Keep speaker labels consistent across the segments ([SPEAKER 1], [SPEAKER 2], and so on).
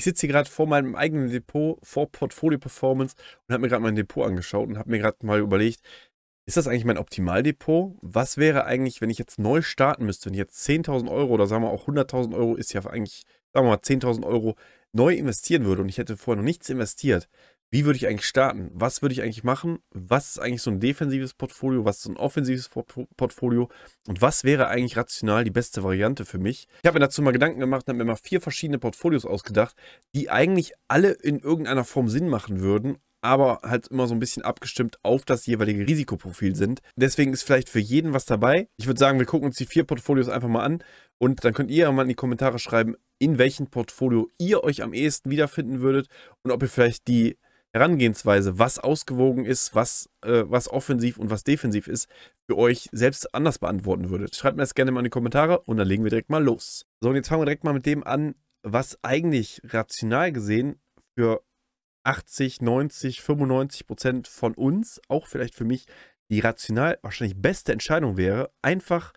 [SPEAKER 1] Ich sitze hier gerade vor meinem eigenen Depot, vor Portfolio Performance und habe mir gerade mein Depot angeschaut und habe mir gerade mal überlegt, ist das eigentlich mein Optimaldepot? Was wäre eigentlich, wenn ich jetzt neu starten müsste, wenn ich jetzt 10.000 Euro oder sagen wir auch 100.000 Euro ist ja eigentlich, sagen wir mal 10.000 Euro neu investieren würde und ich hätte vorher noch nichts investiert, wie würde ich eigentlich starten? Was würde ich eigentlich machen? Was ist eigentlich so ein defensives Portfolio? Was ist so ein offensives Portfolio? Und was wäre eigentlich rational die beste Variante für mich? Ich habe mir dazu mal Gedanken gemacht und habe mir mal vier verschiedene Portfolios ausgedacht, die eigentlich alle in irgendeiner Form Sinn machen würden, aber halt immer so ein bisschen abgestimmt auf das jeweilige Risikoprofil sind. Deswegen ist vielleicht für jeden was dabei. Ich würde sagen, wir gucken uns die vier Portfolios einfach mal an und dann könnt ihr ja mal in die Kommentare schreiben, in welchem Portfolio ihr euch am ehesten wiederfinden würdet und ob ihr vielleicht die Herangehensweise, was ausgewogen ist, was, äh, was offensiv und was defensiv ist, für euch selbst anders beantworten würdet. Schreibt mir das gerne mal in die Kommentare und dann legen wir direkt mal los. So, und jetzt fangen wir direkt mal mit dem an, was eigentlich rational gesehen für 80, 90, 95 Prozent von uns, auch vielleicht für mich, die rational wahrscheinlich beste Entscheidung wäre, einfach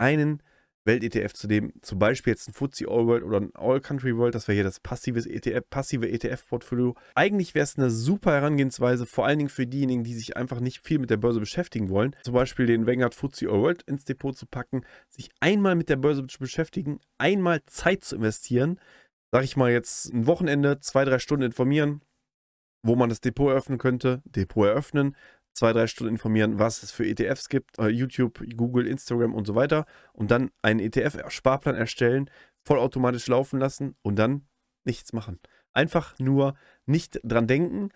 [SPEAKER 1] einen Welt-ETF zu dem zum Beispiel jetzt ein FTSE All World oder ein All Country World, das wäre hier das passives ETF, passive ETF-Portfolio. Eigentlich wäre es eine super Herangehensweise, vor allen Dingen für diejenigen, die sich einfach nicht viel mit der Börse beschäftigen wollen, zum Beispiel den Vanguard FTSE All World ins Depot zu packen, sich einmal mit der Börse zu beschäftigen, einmal Zeit zu investieren, sag ich mal jetzt ein Wochenende, zwei, drei Stunden informieren, wo man das Depot eröffnen könnte, Depot eröffnen, zwei, drei Stunden informieren, was es für ETFs gibt, äh, YouTube, Google, Instagram und so weiter. Und dann einen ETF-Sparplan äh, erstellen, vollautomatisch laufen lassen und dann nichts machen. Einfach nur nicht dran denken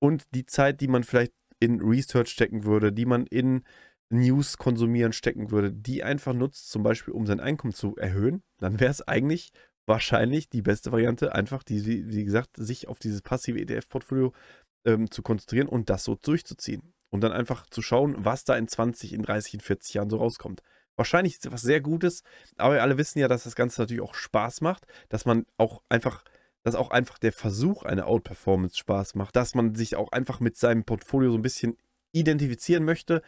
[SPEAKER 1] und die Zeit, die man vielleicht in Research stecken würde, die man in News konsumieren stecken würde, die einfach nutzt, zum Beispiel um sein Einkommen zu erhöhen, dann wäre es eigentlich wahrscheinlich die beste Variante, einfach, die, wie gesagt, sich auf dieses passive ETF-Portfolio ähm, zu konzentrieren und das so durchzuziehen und dann einfach zu schauen, was da in 20, in 30, in 40 Jahren so rauskommt. Wahrscheinlich ist was sehr Gutes, aber wir alle wissen ja, dass das Ganze natürlich auch Spaß macht, dass man auch einfach, dass auch einfach der Versuch einer Outperformance Spaß macht, dass man sich auch einfach mit seinem Portfolio so ein bisschen identifizieren möchte,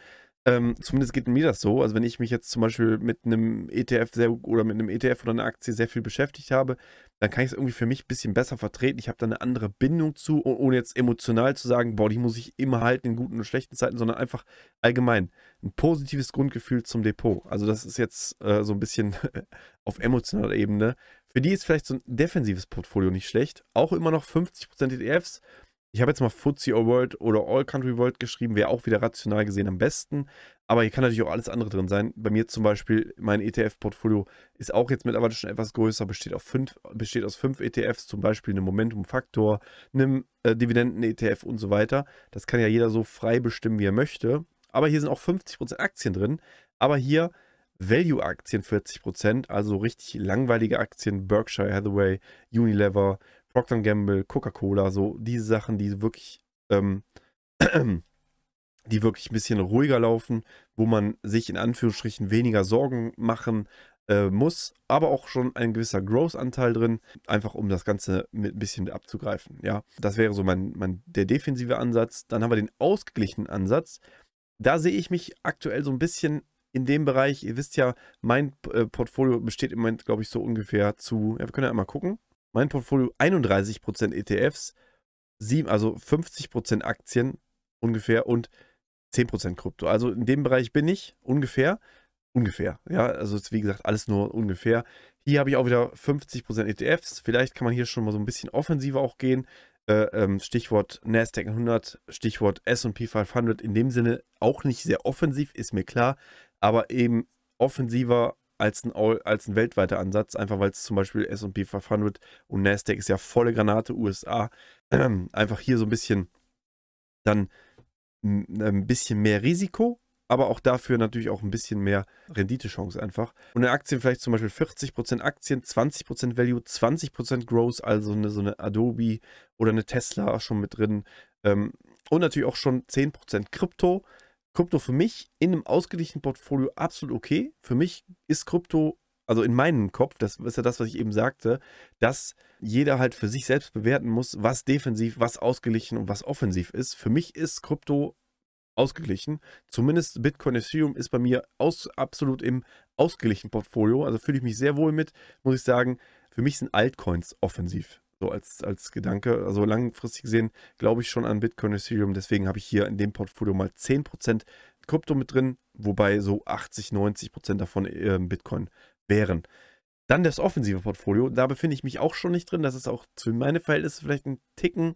[SPEAKER 1] ähm, zumindest geht mir das so. Also wenn ich mich jetzt zum Beispiel mit einem ETF sehr, oder mit einem ETF oder einer Aktie sehr viel beschäftigt habe, dann kann ich es irgendwie für mich ein bisschen besser vertreten. Ich habe da eine andere Bindung zu, ohne jetzt emotional zu sagen, boah, die muss ich immer halten in guten und schlechten Zeiten, sondern einfach allgemein ein positives Grundgefühl zum Depot. Also das ist jetzt äh, so ein bisschen auf emotionaler Ebene. Für die ist vielleicht so ein defensives Portfolio nicht schlecht. Auch immer noch 50% ETFs ich habe jetzt mal Fuzzy All World oder All Country World geschrieben, wäre auch wieder rational gesehen am besten. Aber hier kann natürlich auch alles andere drin sein. Bei mir zum Beispiel, mein ETF-Portfolio ist auch jetzt mittlerweile schon etwas größer, besteht, auf fünf, besteht aus fünf ETFs, zum Beispiel einem Momentum-Faktor, einem äh, Dividenden-ETF und so weiter. Das kann ja jeder so frei bestimmen, wie er möchte. Aber hier sind auch 50% Aktien drin. Aber hier Value-Aktien 40%, also richtig langweilige Aktien, Berkshire Hathaway, Unilever, Procter Gamble, Coca-Cola, so diese Sachen, die wirklich, ähm, die wirklich ein bisschen ruhiger laufen, wo man sich in Anführungsstrichen weniger Sorgen machen äh, muss, aber auch schon ein gewisser Growth-Anteil drin, einfach um das Ganze mit ein bisschen abzugreifen. Ja, das wäre so mein, mein der defensive Ansatz. Dann haben wir den ausgeglichenen Ansatz. Da sehe ich mich aktuell so ein bisschen in dem Bereich. Ihr wisst ja, mein äh, Portfolio besteht im Moment, glaube ich, so ungefähr zu. Ja, wir können ja einmal gucken mein Portfolio 31% ETFs, 7, also 50% Aktien ungefähr und 10% Krypto. Also in dem Bereich bin ich ungefähr. Ungefähr, ja. Also ist wie gesagt alles nur ungefähr. Hier habe ich auch wieder 50% ETFs. Vielleicht kann man hier schon mal so ein bisschen offensiver auch gehen. Äh, ähm, Stichwort NASDAQ 100, Stichwort SP 500. In dem Sinne auch nicht sehr offensiv, ist mir klar. Aber eben offensiver als ein, als ein weltweiter Ansatz, einfach weil es zum Beispiel SP 500 und NASDAQ ist ja volle Granate USA, einfach hier so ein bisschen dann ein bisschen mehr Risiko, aber auch dafür natürlich auch ein bisschen mehr Renditechance einfach. Und in Aktien vielleicht zum Beispiel 40% Aktien, 20% Value, 20% Growth, also eine, so eine Adobe oder eine Tesla schon mit drin. Ähm, und natürlich auch schon 10% Krypto, Krypto für mich in einem ausgeglichenen Portfolio absolut okay. Für mich ist Krypto, also in meinem Kopf, das ist ja das, was ich eben sagte, dass jeder halt für sich selbst bewerten muss, was defensiv, was ausgeglichen und was offensiv ist. Für mich ist Krypto ausgeglichen. Zumindest Bitcoin Ethereum ist bei mir aus, absolut im ausgeglichenen Portfolio. Also fühle ich mich sehr wohl mit, muss ich sagen. Für mich sind Altcoins offensiv. So als, als Gedanke, also langfristig gesehen, glaube ich schon an Bitcoin, Ethereum. Deswegen habe ich hier in dem Portfolio mal 10% Krypto mit drin, wobei so 80, 90% davon äh, Bitcoin wären. Dann das offensive Portfolio, da befinde ich mich auch schon nicht drin. Das ist auch für meine Verhältnisse vielleicht ein Ticken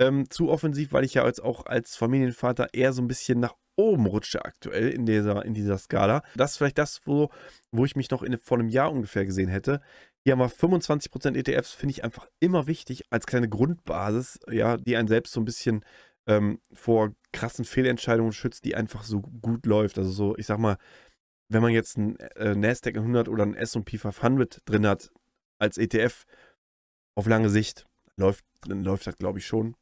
[SPEAKER 1] ähm, zu offensiv, weil ich ja jetzt auch als Familienvater eher so ein bisschen nach oben rutsche aktuell in dieser, in dieser Skala. Das ist vielleicht das, wo, wo ich mich noch in, vor einem Jahr ungefähr gesehen hätte. Hier haben wir 25% ETFs, finde ich einfach immer wichtig als kleine Grundbasis, ja, die einen selbst so ein bisschen ähm, vor krassen Fehlentscheidungen schützt, die einfach so gut läuft. Also so, ich sag mal, wenn man jetzt einen äh, Nasdaq 100 oder einen S&P 500 drin hat als ETF auf lange Sicht läuft dann läuft das glaube ich schon.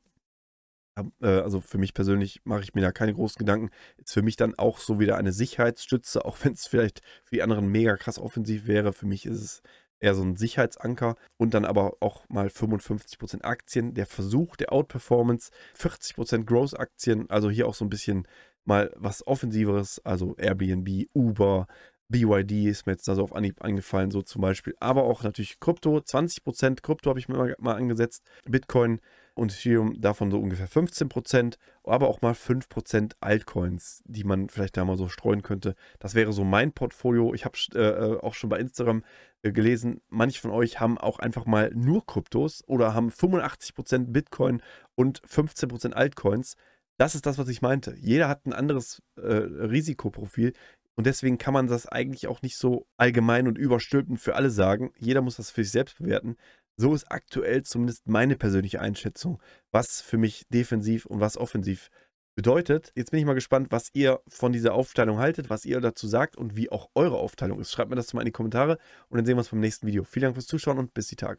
[SPEAKER 1] Äh, also für mich persönlich mache ich mir da keine großen Gedanken. Ist für mich dann auch so wieder eine Sicherheitsstütze, auch wenn es vielleicht für die anderen mega krass offensiv wäre. Für mich ist es eher so ein Sicherheitsanker und dann aber auch mal 55% Aktien. Der Versuch der Outperformance, 40% Growth-Aktien, also hier auch so ein bisschen mal was Offensiveres, also Airbnb, Uber, BYD ist mir jetzt da so auf Anhieb angefallen, so zum Beispiel. Aber auch natürlich Krypto, 20% Krypto habe ich mir mal, mal angesetzt, Bitcoin und Ethereum davon so ungefähr 15%, aber auch mal 5% Altcoins, die man vielleicht da mal so streuen könnte. Das wäre so mein Portfolio. Ich habe äh, äh, auch schon bei Instagram äh, gelesen, manche von euch haben auch einfach mal nur Kryptos oder haben 85% Bitcoin und 15% Altcoins. Das ist das, was ich meinte. Jeder hat ein anderes äh, Risikoprofil. Und deswegen kann man das eigentlich auch nicht so allgemein und überstülpend für alle sagen. Jeder muss das für sich selbst bewerten. So ist aktuell zumindest meine persönliche Einschätzung, was für mich defensiv und was offensiv bedeutet. Jetzt bin ich mal gespannt, was ihr von dieser Aufteilung haltet, was ihr dazu sagt und wie auch eure Aufteilung ist. Schreibt mir das mal in die Kommentare und dann sehen wir uns beim nächsten Video. Vielen Dank fürs Zuschauen und bis die Tage.